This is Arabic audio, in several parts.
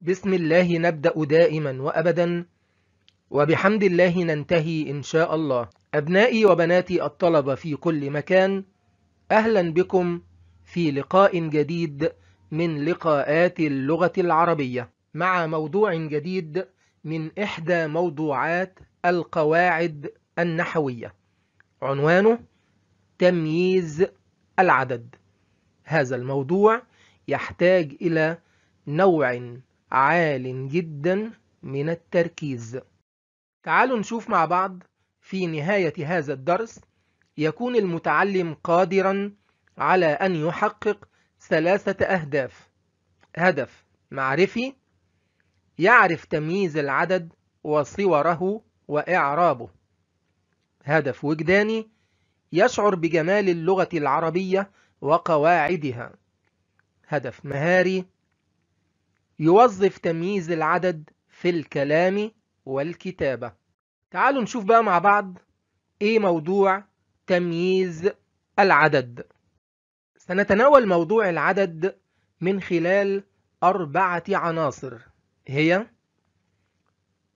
بسم الله نبدأ دائما وأبدا وبحمد الله ننتهي إن شاء الله أبنائي وبناتي الطلبة في كل مكان أهلا بكم في لقاء جديد من لقاءات اللغة العربية مع موضوع جديد من إحدى موضوعات القواعد النحوية عنوانه تمييز العدد هذا الموضوع يحتاج إلى نوع عال جدا من التركيز تعالوا نشوف مع بعض في نهاية هذا الدرس يكون المتعلم قادرا على أن يحقق ثلاثة أهداف هدف معرفي يعرف تمييز العدد وصوره وإعرابه هدف وجداني يشعر بجمال اللغة العربية وقواعدها هدف مهاري يوظف تمييز العدد في الكلام والكتابة تعالوا نشوف بقى مع بعض ايه موضوع تمييز العدد سنتناول موضوع العدد من خلال أربعة عناصر هي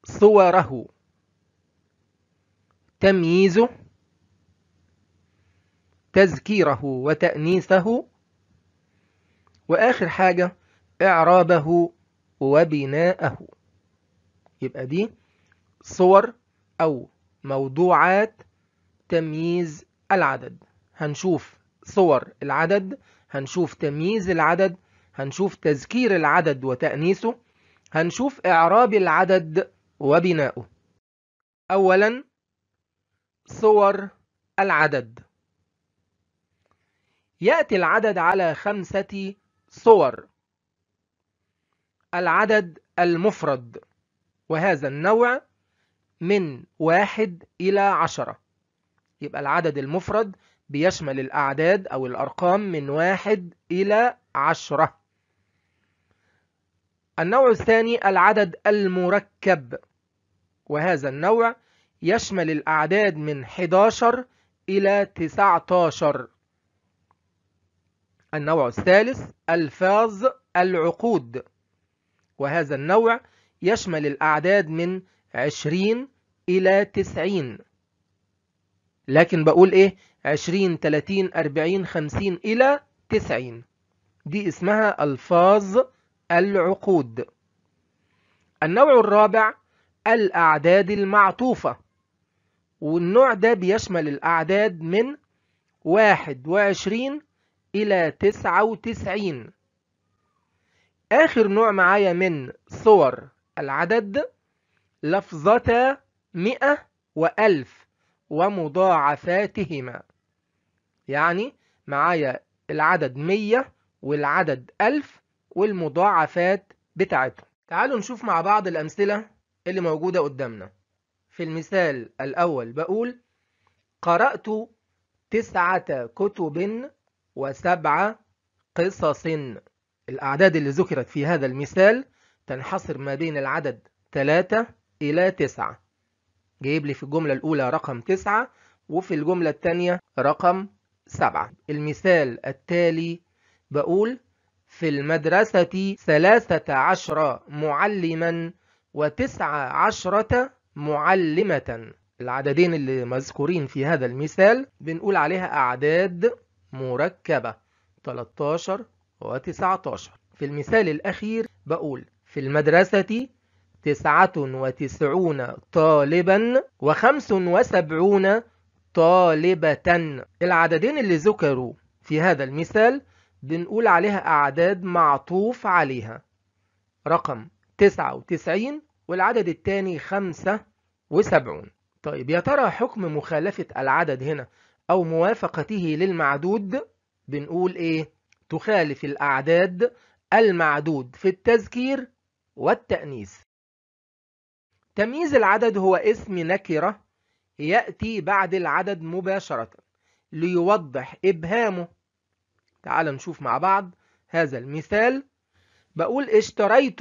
صوره تمييزه تذكيره وتأنيسه وآخر حاجة إعرابه وبناءه يبقى دي صور أو موضوعات تمييز العدد هنشوف صور العدد هنشوف تمييز العدد هنشوف تذكير العدد وتأنيسه هنشوف إعراب العدد وبناؤه أولا صور العدد يأتي العدد على خمسة صور العدد المفرد وهذا النوع من واحد إلى عشرة يبقى العدد المفرد بيشمل الأعداد أو الأرقام من واحد إلى عشرة النوع الثاني العدد المركب وهذا النوع يشمل الأعداد من 11 إلى 19 النوع الثالث ألفاظ العقود وهذا النوع يشمل الأعداد من 20 إلى 90 لكن بقول إيه 20 30 40 50 إلى 90 دي اسمها ألفاظ العقود النوع الرابع الأعداد المعطوفة والنوع ده بيشمل الأعداد من 21 إلى 99 آخر نوع معايا من صور العدد لفظتا مئة وألف ومضاعفاتهما يعني معايا العدد مية والعدد ألف والمضاعفات بتاعتهم تعالوا نشوف مع بعض الأمثلة اللي موجودة قدامنا في المثال الأول بقول قرأت تسعة كتب وسبع قصص الأعداد اللي ذكرت في هذا المثال تنحصر ما بين العدد 3 إلى 9 جايب لي في الجملة الأولى رقم 9 وفي الجملة الثانية رقم 7 المثال التالي بقول في المدرسة 13 معلما و19 معلمة العددين اللي مذكورين في هذا المثال بنقول عليها أعداد مركبة 13 وتسعتاشر في المثال الأخير بقول في المدرسة تسعة وتسعون طالبا وخمس وسبعون طالبة العددين اللي ذكروا في هذا المثال بنقول عليها أعداد معطوف عليها رقم 99 والعدد الثاني 75 طيب يا ترى حكم مخالفة العدد هنا أو موافقته للمعدود بنقول إيه؟ تخالف الأعداد المعدود في التذكير والتأنيث تمييز العدد هو اسم نكرة يأتي بعد العدد مباشرة ليوضح إبهامه تعال نشوف مع بعض هذا المثال بقول اشتريت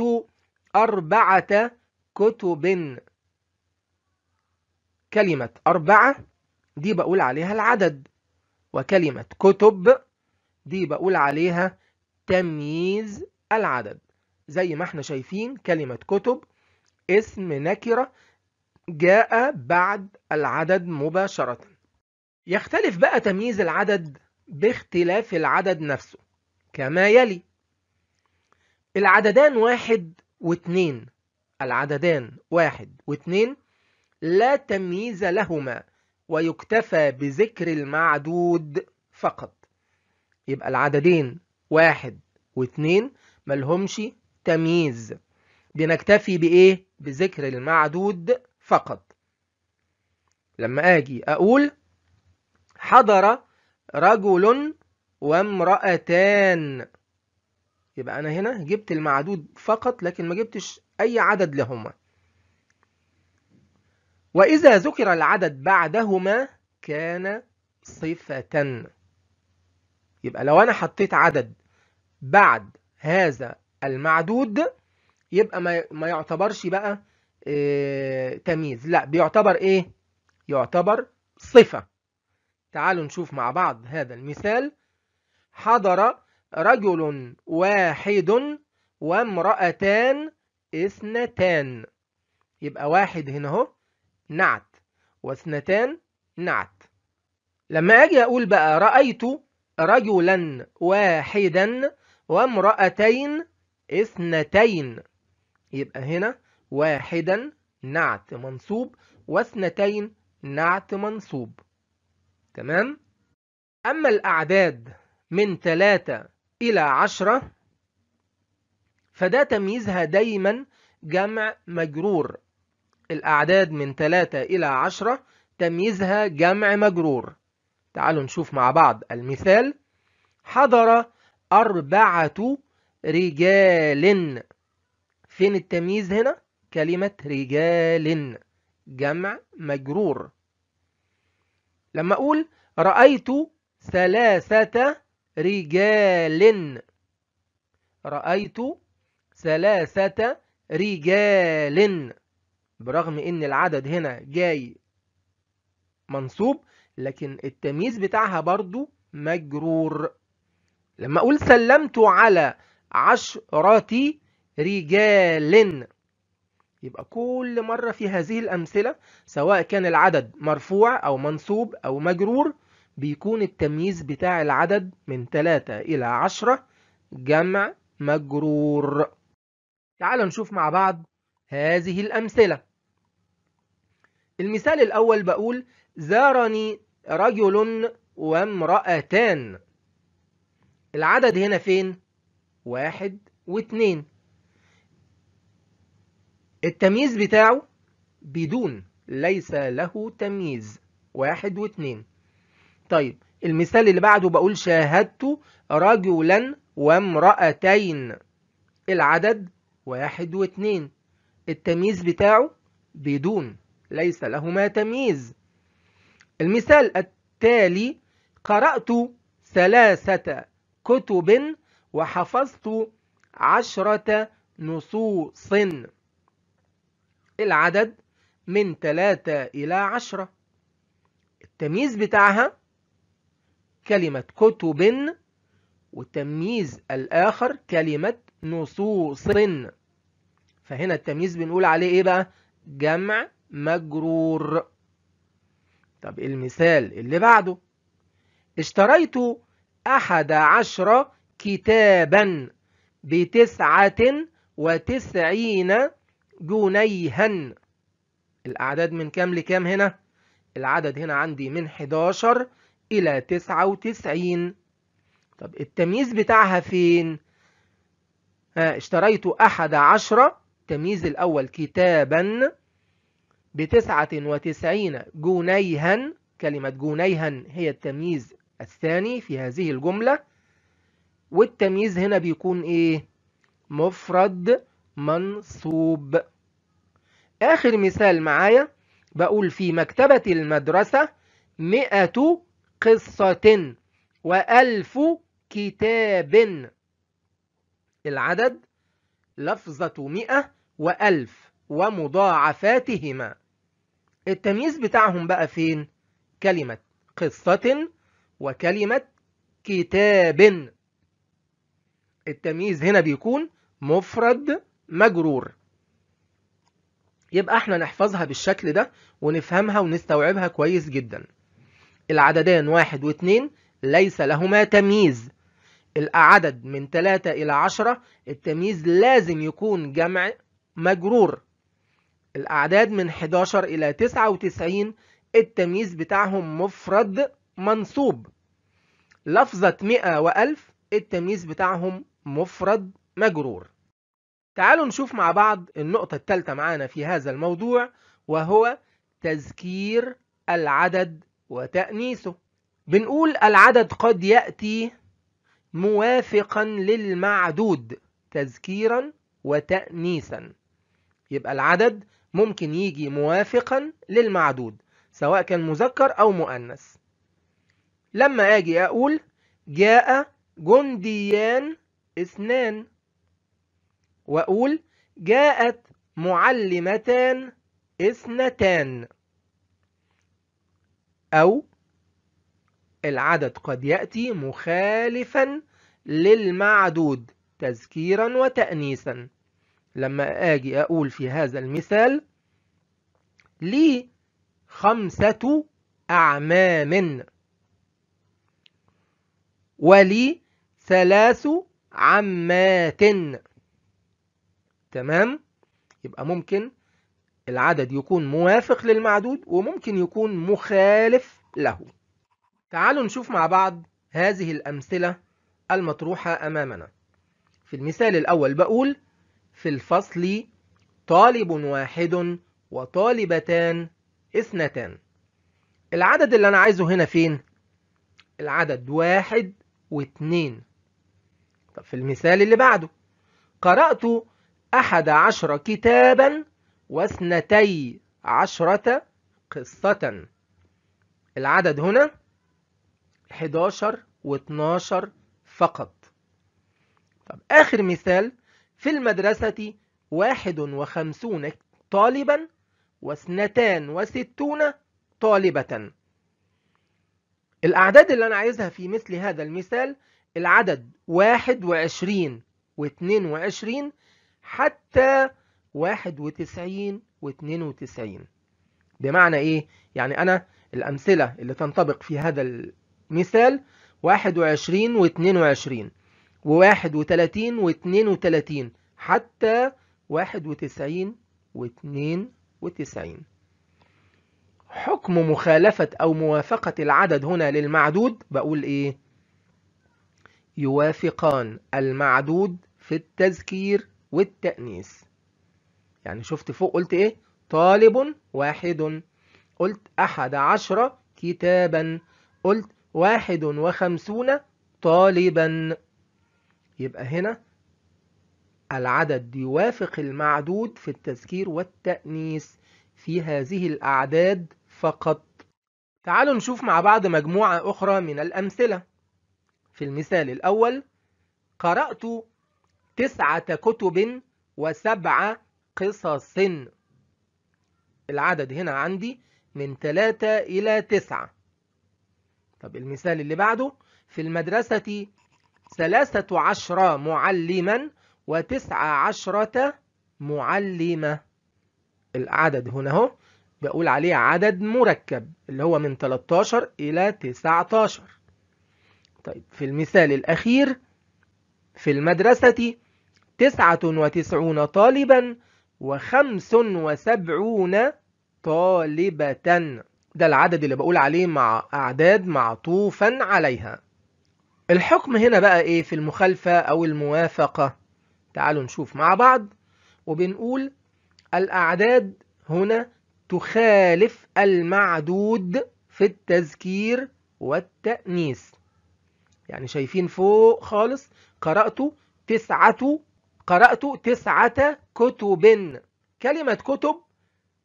أربعة كتب كلمة أربعة دي بقول عليها العدد وكلمة كتب دي بقول عليها تمييز العدد زي ما احنا شايفين كلمة كتب اسم نكرة جاء بعد العدد مباشرة يختلف بقى تمييز العدد باختلاف العدد نفسه كما يلي العددان واحد واثنين العددان واحد واثنين لا تمييز لهما ويكتفى بذكر المعدود فقط يبقى العددين واحد واتنين ملهمش تمييز بنكتفي بإيه؟ بذكر المعدود فقط لما أجي أقول حضر رجل وامرأتان يبقى أنا هنا جبت المعدود فقط لكن ما جبتش أي عدد لهما وإذا ذكر العدد بعدهما كان صفة يبقى لو انا حطيت عدد بعد هذا المعدود يبقى ما يعتبرش بقى إيه تمييز لا بيعتبر ايه يعتبر صفة تعالوا نشوف مع بعض هذا المثال حضر رجل واحد وامرأتان اثنتان يبقى واحد هنا اهو نعت واثنتان نعت لما اجي اقول بقى رأيت رجلا واحدا وامرأتين اثنتين يبقى هنا واحدا نعت منصوب واثنتين نعت منصوب تمام أما الأعداد من ثلاثة إلى عشرة فده تمييزها دايما جمع مجرور الأعداد من ثلاثة إلى عشرة تمييزها جمع مجرور تعالوا نشوف مع بعض المثال حضر أربعة رجال فين التمييز هنا؟ كلمة رجال جمع مجرور لما أقول رأيت ثلاثة رجال رأيت ثلاثة رجال برغم إن العدد هنا جاي منصوب لكن التمييز بتاعها برضو مجرور لما أقول سلمت على عشرة رجال يبقى كل مرة في هذه الأمثلة سواء كان العدد مرفوع أو منصوب أو مجرور بيكون التمييز بتاع العدد من 3 إلى 10 جمع مجرور تعالوا نشوف مع بعض هذه الأمثلة المثال الأول بقول زارني رجل وامرأتان العدد هنا فين؟ واحد واتنين التمييز بتاعه بدون ليس له تمييز واحد واتنين طيب المثال اللي بعده بقول شاهدت رجلا وامرأتين العدد واحد واتنين التمييز بتاعه بدون ليس لهما تمييز المثال التالي قرأت ثلاثة كتب وحفظت عشرة نصوص العدد من ثلاثة إلى عشرة التمييز بتاعها كلمة كتب والتمييز الآخر كلمة نصوص فهنا التمييز بنقول عليه إيه بقى؟ جمع مجرور طب المثال اللي بعده اشتريت أحد عشر كتابا بتسعة وتسعين جنيها الأعداد من كام لكام هنا؟ العدد هنا عندي من 11 إلى 99 طب التمييز بتاعها فين؟ ها آه، اشتريت أحد عشر التمييز الأول كتابا بتسعة وتسعين جنيها كلمة جنيها هي التمييز الثاني في هذه الجملة والتمييز هنا بيكون ايه مفرد منصوب آخر مثال معايا بقول في مكتبة المدرسة مئة قصة وألف كتاب العدد لفظة مئة وألف ومضاعفاتهما التمييز بتاعهم بقى فين كلمة قصة وكلمة كتاب التمييز هنا بيكون مفرد مجرور يبقى احنا نحفظها بالشكل ده ونفهمها ونستوعبها كويس جدا العددان واحد واثنين ليس لهما تمييز العدد من ثلاثة إلى عشرة التمييز لازم يكون جمع مجرور الأعداد من 11 إلى 99 التمييز بتاعهم مفرد منصوب لفظة 100 وألف التمييز بتاعهم مفرد مجرور تعالوا نشوف مع بعض النقطة الثالثة معانا في هذا الموضوع وهو تذكير العدد وتأنيسه بنقول العدد قد يأتي موافقا للمعدود تذكيرا وتأنيسا يبقى العدد ممكن يجي موافقا للمعدود سواء كان مذكر أو مؤنث لما أجي أقول جاء جنديان اثنان وأقول جاءت معلمتان اثنتان أو العدد قد يأتي مخالفا للمعدود تذكيرا وتأنيسا لما أجي أقول في هذا المثال لي خمسة أعمام ولي ثلاث عمات تمام يبقى ممكن العدد يكون موافق للمعدود وممكن يكون مخالف له تعالوا نشوف مع بعض هذه الأمثلة المطروحة أمامنا في المثال الأول بقول في الفصل طالب واحد وطالبتان اثنتان العدد اللي أنا عايزه هنا فين؟ العدد واحد واتنين طب في المثال اللي بعده قرأت أحد عشر كتابا واثنتي عشرة قصة العدد هنا 11 و12 فقط طب آخر مثال في المدرسة واحد وخمسون طالبا واثنتان وستون طالبة الأعداد اللي أنا عايزها في مثل هذا المثال العدد واحد وعشرين واثنين وعشرين حتى واحد وتسعين واثنين وتسعين بمعنى إيه؟ يعني أنا الأمثلة اللي تنطبق في هذا المثال واحد وعشرين واثنين وعشرين وواحد وتلاتين واتنين وتلاتين حتى واحد وتسعين واتنين وتسعين حكم مخالفة أو موافقة العدد هنا للمعدود بقول إيه يوافقان المعدود في التذكير والتأنيث يعني شفت فوق قلت إيه طالب واحد قلت أحد عشر كتابا قلت واحد وخمسون طالبا يبقى هنا العدد يوافق المعدود في التذكير والتأنيث في هذه الأعداد فقط تعالوا نشوف مع بعض مجموعة أخرى من الأمثلة في المثال الأول قرأت تسعة كتب وسبعة قصص العدد هنا عندي من ثلاثة إلى تسعة طب المثال اللي بعده في المدرسة ثلاثة عشر معلما وتسعة عشرة معلمة العدد هنا اهو بقول عليه عدد مركب اللي هو من 13 إلى 19 طيب في المثال الأخير في المدرسة تسعة وتسعون طالبا وخمس وسبعون طالبة ده العدد اللي بقول عليه مع أعداد معطوفا عليها الحكم هنا بقى ايه في المخالفة او الموافقة تعالوا نشوف مع بعض وبنقول الاعداد هنا تخالف المعدود في التذكير والتأنيث يعني شايفين فوق خالص قرأت تسعة قرأت تسعة كتب كلمة كتب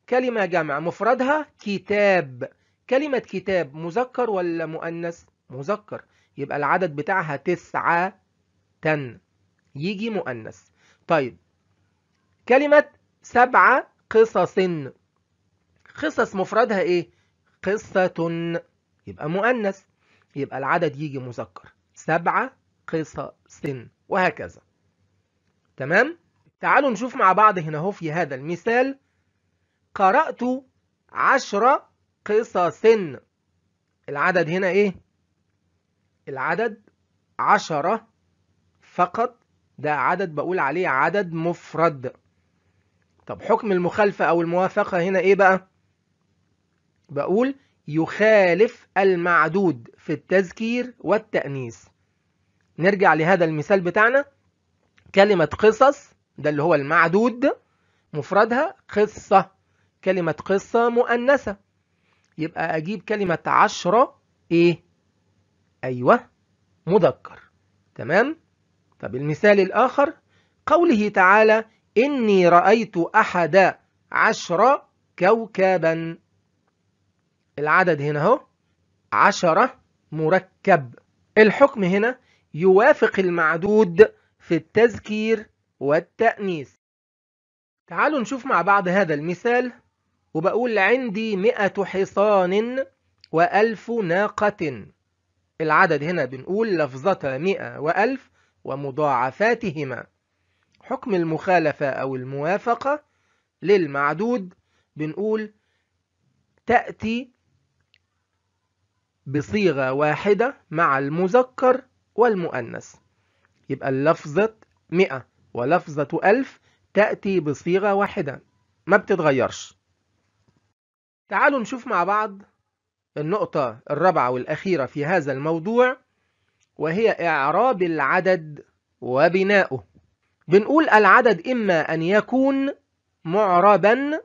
كلمة جمع مفردها كتاب كلمة كتاب مذكر ولا مؤنث مذكر يبقى العدد بتاعها تسعة تن يجي مؤنث طيب كلمة سبعة قصص قصص مفردها ايه قصة يبقى مؤنث يبقى العدد يجي مذكر سبعة قصص وهكذا تمام تعالوا نشوف مع بعض هنا اهو في هذا المثال قرأت عشر قصص العدد هنا ايه العدد عشرة فقط ده عدد بقول عليه عدد مفرد طب حكم المخالفة أو الموافقة هنا إيه بقى؟ بقول يخالف المعدود في التذكير والتأنيث نرجع لهذا المثال بتاعنا كلمة قصص ده اللي هو المعدود مفردها قصة كلمة قصة مؤنثة يبقى أجيب كلمة عشرة إيه أيوة مذكر تمام طب المثال الآخر قوله تعالى إني رأيت أحد عشر كوكبا العدد هنا اهو عشرة مركب الحكم هنا يوافق المعدود في التذكير والتأنيث تعالوا نشوف مع بعض هذا المثال وبقول عندي مئة حصان وألف ناقة العدد هنا بنقول لفظة مئة وألف ومضاعفاتهما حكم المخالفة أو الموافقة للمعدود بنقول تأتي بصيغة واحدة مع المذكر والمؤنث يبقى لفظة مئة ولفظة ألف تأتي بصيغة واحدة ما بتتغيرش تعالوا نشوف مع بعض النقطة الرابعة والأخيرة في هذا الموضوع وهي إعراب العدد وبناؤه بنقول العدد إما أن يكون معربا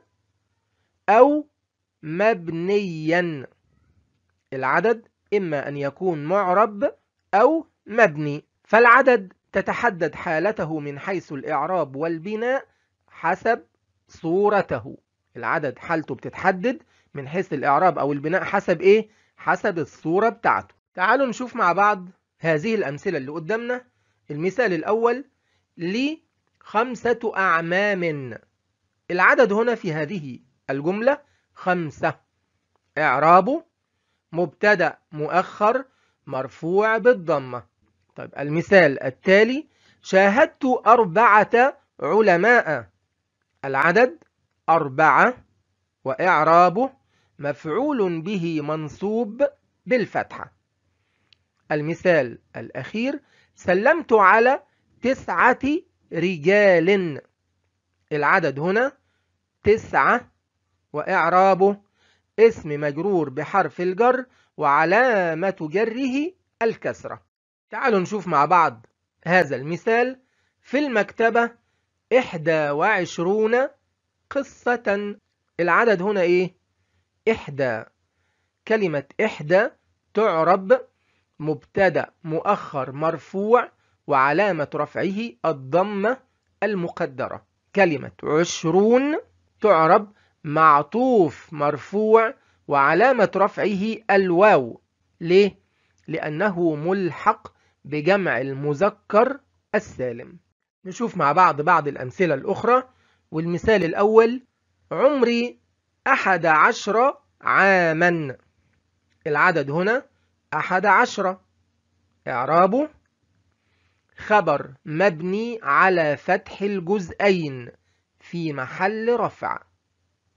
أو مبنيا العدد إما أن يكون معرب أو مبني فالعدد تتحدد حالته من حيث الإعراب والبناء حسب صورته العدد حالته بتتحدد من حيث الإعراب أو البناء حسب إيه؟ حسب الصورة بتاعته تعالوا نشوف مع بعض هذه الأمثلة اللي قدامنا المثال الأول لخمسة أعمام العدد هنا في هذه الجملة خمسة إعرابه مبتدأ مؤخر مرفوع بالضمة طيب المثال التالي شاهدت أربعة علماء العدد أربعة وإعرابه مفعول به منصوب بالفتحة المثال الأخير سلمت على تسعة رجال العدد هنا تسعة وإعرابه اسم مجرور بحرف الجر وعلامة جره الكسرة تعالوا نشوف مع بعض هذا المثال في المكتبة إحدى وعشرون قصة العدد هنا إيه؟ إحدى كلمة إحدى تعرب مبتدأ مؤخر مرفوع وعلامة رفعه الضمة المقدرة كلمة عشرون تعرب معطوف مرفوع وعلامة رفعه الواو ليه؟ لأنه ملحق بجمع المذكر السالم نشوف مع بعض بعض الأمثلة الأخرى والمثال الأول عمري أحد عشر عاما العدد هنا أحد عشرة إعرابه خبر مبني على فتح الجزئين في محل رفع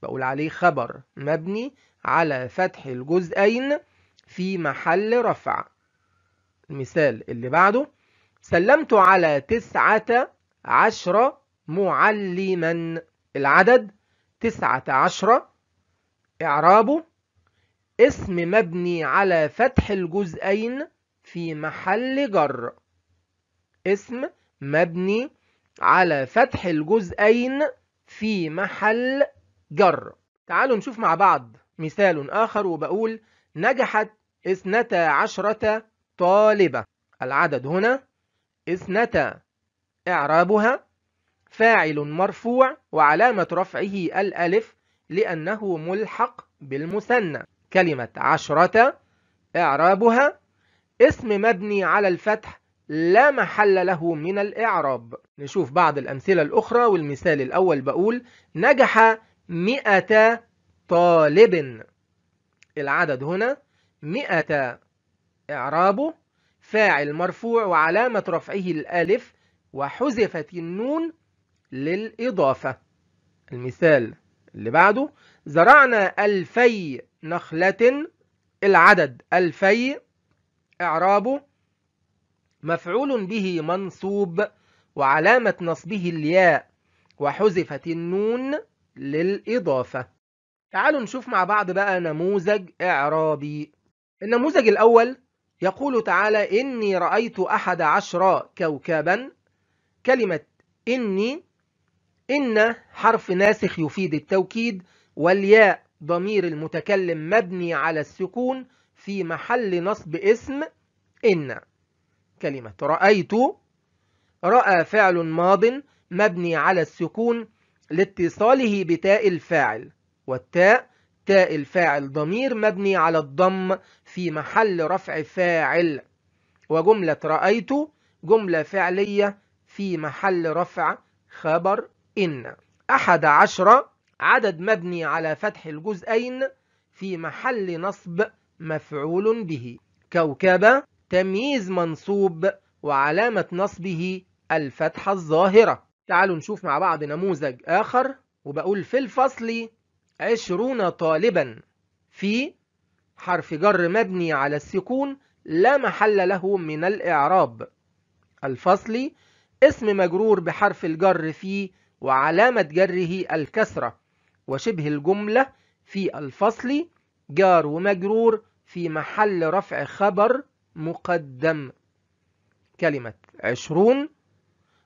بقول عليه خبر مبني على فتح الجزئين في محل رفع المثال اللي بعده سلمت على تسعة عشرة معلما العدد تسعة عشرة إعرابه اسم مبني على فتح الجزئين في محل جر اسم مبني على فتح الجزئين في محل جر تعالوا نشوف مع بعض مثال آخر وبقول نجحت اثنتا عشرة طالبة العدد هنا اثنتا إعرابها فاعل مرفوع وعلامة رفعه الألف لأنه ملحق بالمثنى كلمة عشرة إعرابها اسم مبني على الفتح لا محل له من الإعراب نشوف بعض الأمثلة الأخرى والمثال الأول بقول نجح مئة طالب العدد هنا مئة إعرابه فاعل مرفوع وعلامة رفعه الألف وحذفت النون للإضافة المثال اللي بعده زرعنا ألفي نخلة العدد ألفي إعرابه مفعول به منصوب وعلامة نصبه الياء وحذفت النون للإضافة تعالوا نشوف مع بعض بقى نموذج إعرابي النموذج الأول يقول تعالى إني رأيت أحد عشر كوكبا كلمة إني إن حرف ناسخ يفيد التوكيد والياء ضمير المتكلم مبني على السكون في محل نصب اسم إن كلمة رأيت رأى فعل ماض مبني على السكون لاتصاله بتاء الفاعل والتاء تاء الفاعل ضمير مبني على الضم في محل رفع فاعل وجملة رأيت جملة فعلية في محل رفع خبر إن أحد عشر عدد مبني على فتح الجزئين في محل نصب مفعول به كوكب تمييز منصوب وعلامة نصبه الفتحة الظاهرة تعالوا نشوف مع بعض نموذج آخر وبقول في الفصل عشرون طالبا في حرف جر مبني على السكون لا محل له من الإعراب الفصل اسم مجرور بحرف الجر في وعلامة جره الكسرة وشبه الجملة في الفصل جار ومجرور في محل رفع خبر مقدم كلمة عشرون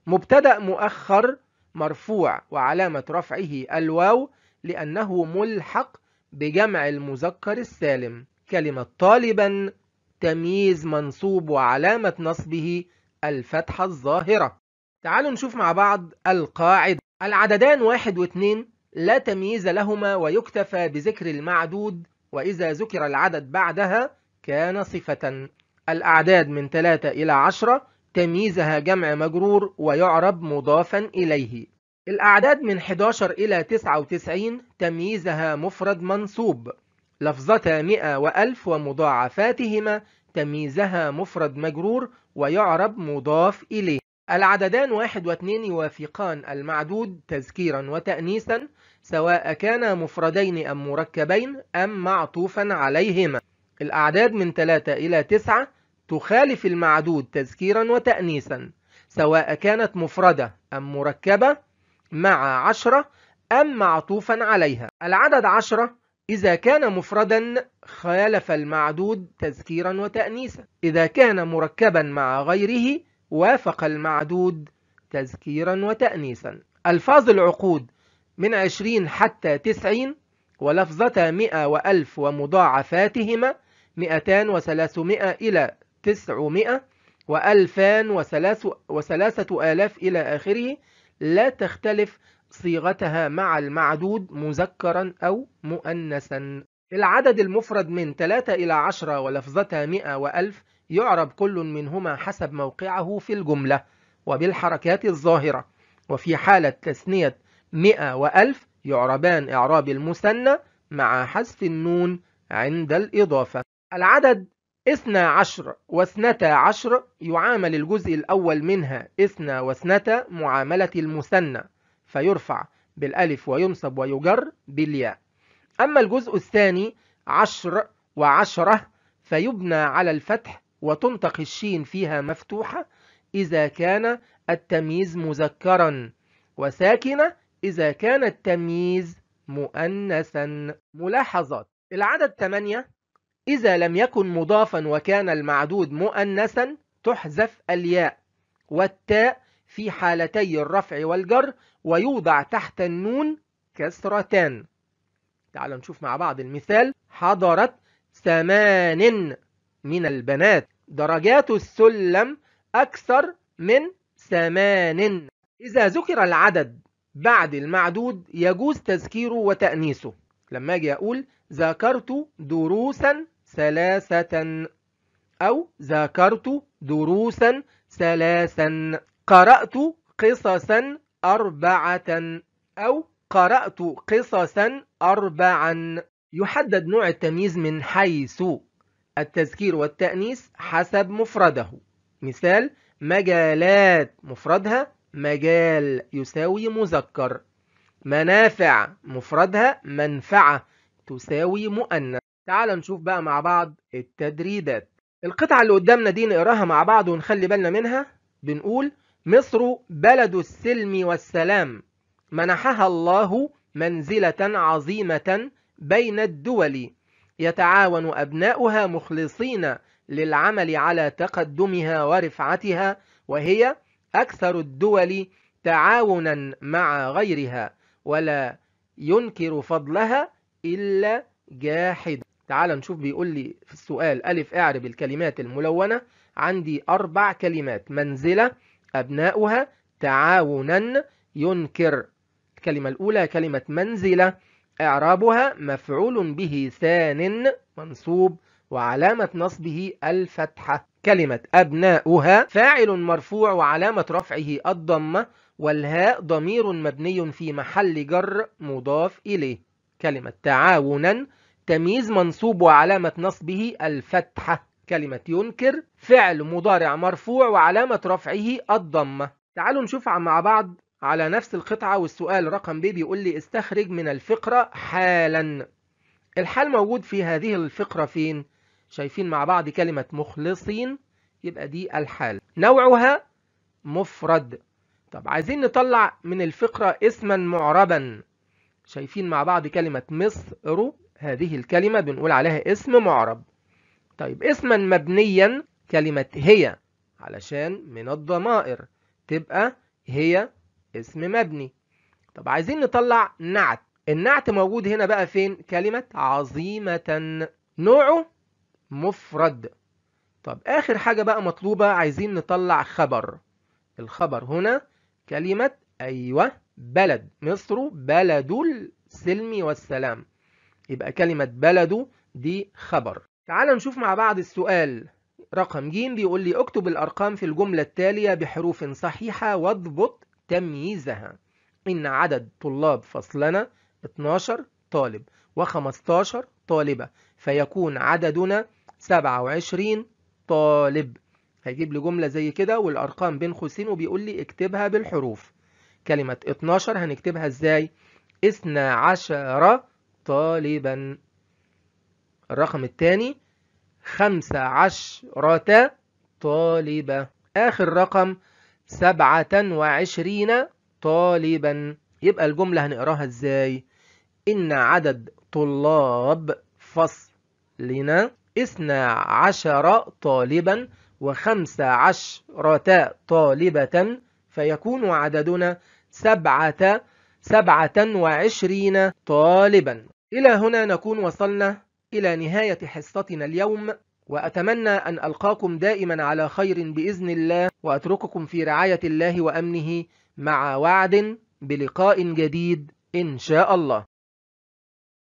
مبتدأ مؤخر مرفوع وعلامة رفعه الواو لأنه ملحق بجمع المذكر السالم كلمة طالبا تمييز منصوب وعلامة نصبه الفتحة الظاهرة تعالوا نشوف مع بعض القاعدة العددان واحد واثنين لا تمييز لهما ويكتفى بذكر المعدود وإذا ذكر العدد بعدها كان صفة الأعداد من ثلاثة إلى عشرة تمييزها جمع مجرور ويعرب مضافا إليه الأعداد من 11 إلى 99 تمييزها مفرد منصوب لفظتا مئة وألف ومضاعفاتهما تمييزها مفرد مجرور ويعرب مضاف إليه العددان واحد واثنين يوافقان المعدود تذكيرا وتأنيسا سواء كان مفردين أم مركبين أم معطوفا عليهما الأعداد من 3 إلى 9 تخالف المعدود تذكيرا وتأنيسا سواء كانت مفردة أم مركبة مع 10 أم معطوفا عليها العدد 10 إذا كان مفردا خالف المعدود تذكيرا وتأنيسا إذا كان مركبا مع غيره وافق المعدود تذكيرا وتأنيسا ألفاظ العقود من عشرين حتى تسعين ولفظة مئة وألف ومضاعفاتهما مئتان وثلاثمائة إلى تسعمائة وألفان 2000 وثلاثة آلاف إلى آخره لا تختلف صيغتها مع المعدود مذكرا أو مؤنثا العدد المفرد من 3 إلى 10 ولفظتها 100 وألف يعرب كل منهما حسب موقعه في الجملة وبالحركات الظاهرة وفي حالة تثنية مئة وألف يعربان إعراب المثنى مع حذف النون عند الإضافة العدد اثنى عشر واثنتا عشر يعامل الجزء الأول منها اثنى واثنتا معاملة المثنى فيرفع بالألف وينصب ويجر بالياء أما الجزء الثاني عشر وعشرة فيبنى على الفتح وتنطق الشين فيها مفتوحة إذا كان التمييز مذكرا وساكنة إذا كان التمييز مؤنثا ملاحظات العدد 8 إذا لم يكن مضافا وكان المعدود مؤنثا تحذف الياء والتاء في حالتي الرفع والجر ويوضع تحت النون كسرتان تعالوا نشوف مع بعض المثال حضرت ثمان من البنات درجات السلم أكثر من ثمان إذا ذكر العدد بعد المعدود يجوز تذكيره وتأنيسه لما أجي أقول ذاكرت دروسا ثلاثة أو ذاكرت دروسا ثلاثا قرأت قصصا أربعة أو قرأت قصصا أربعا يحدد نوع التمييز من حيث التذكير والتأنيث حسب مفرده مثال مجالات مفردها مجال يساوي مذكر منافع مفردها منفعة تساوي مؤنث تعال نشوف بقى مع بعض التدريبات القطعة اللي قدامنا دي نقراها مع بعض ونخلي بالنا منها بنقول مصر بلد السلم والسلام منحها الله منزلة عظيمة بين الدول يتعاون أبناؤها مخلصين للعمل على تقدمها ورفعتها وهي أكثر الدول تعاونا مع غيرها ولا ينكر فضلها إلا جاحد تعال نشوف بيقول لي في السؤال ألف أعرب الكلمات الملونة عندي أربع كلمات منزلة أبناؤها تعاونا ينكر الكلمة الأولى كلمة منزلة إعرابها مفعول به ثان منصوب وعلامة نصبه الفتحة كلمة أبناؤها فاعل مرفوع وعلامة رفعه الضمة والهاء ضمير مبني في محل جر مضاف إليه كلمة تعاونا تمييز منصوب وعلامة نصبه الفتحة كلمة ينكر فعل مضارع مرفوع وعلامة رفعه الضمة تعالوا نشوف مع بعض على نفس القطعة والسؤال رقم ب بيقول لي استخرج من الفقرة حالا الحال موجود في هذه الفقرة فين؟ شايفين مع بعض كلمة مخلصين يبقى دي الحال نوعها مفرد طب عايزين نطلع من الفقرة اسما معربا شايفين مع بعض كلمة مصر هذه الكلمة بنقول عليها اسم معرب طيب اسما مبنيا كلمة هي علشان من الضمائر تبقى هي اسم مبني طب عايزين نطلع نعت النعت موجود هنا بقى فين كلمة عظيمة نوعه مفرد طب آخر حاجة بقى مطلوبة عايزين نطلع خبر الخبر هنا كلمة أيوة بلد مصر بلد السلم والسلام يبقى كلمة بلد دي خبر تعال نشوف مع بعض السؤال رقم ج بيقول لي اكتب الأرقام في الجملة التالية بحروف صحيحة واضبط تمييزها إن عدد طلاب فصلنا 12 طالب و15 طالبة فيكون عددنا 27 طالب هيجيب لي جملة زي كده والأرقام بين خسين وبيقول لي اكتبها بالحروف كلمة 12 هنكتبها ازاي؟ 12 طالبا الرقم الثاني 15 طالبة آخر رقم سبعة وعشرين طالبا يبقى الجملة هنقراها ازاي إن عدد طلاب فصلنا اثنا عشر طالبا وخمس عشرة طالبة فيكون عددنا سبعة سبعة وعشرين طالبا إلى هنا نكون وصلنا إلى نهاية حصتنا اليوم وأتمنى أن ألقاكم دائما على خير بإذن الله وأترككم في رعاية الله وأمنه مع وعد بلقاء جديد إن شاء الله